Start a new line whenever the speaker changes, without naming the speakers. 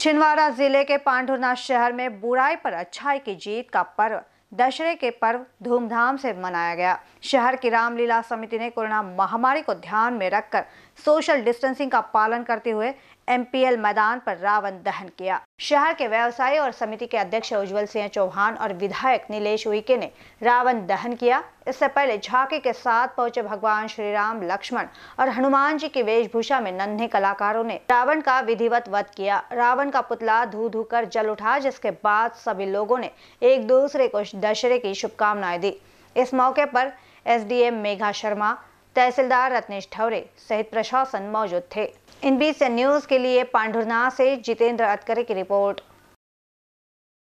छिंदवाड़ा जिले के पांडुना
शहर में बुराई पर अच्छाई की जीत का पर्व दशहरे के पर्व धूमधाम से मनाया गया शहर की रामलीला समिति ने कोरोना महामारी को ध्यान में रखकर सोशल डिस्टेंसिंग का पालन करते हुए एमपीएल मैदान पर रावण दहन किया शहर के व्यवसायी और समिति के अध्यक्ष उज्जवल सिंह चौहान और विधायक नीलेश उइके ने रावण दहन किया इससे पहले झांकी के साथ पहुंचे भगवान श्री राम लक्ष्मण और हनुमान जी की वेशभूषा में नन्हे कलाकारों ने रावण का विधिवत वध किया रावण का पुतला धू धू कर जल उठा जिसके बाद सभी लोगों ने एक दूसरे को दशहरे की शुभकामनाएं दी इस मौके पर एस मेघा शर्मा तहसीलदार रत्नेश ठवरे सहित प्रशासन मौजूद थे इन बीच न्यूज के लिए पांडुरना से जितेंद्र अतकरे की रिपोर्ट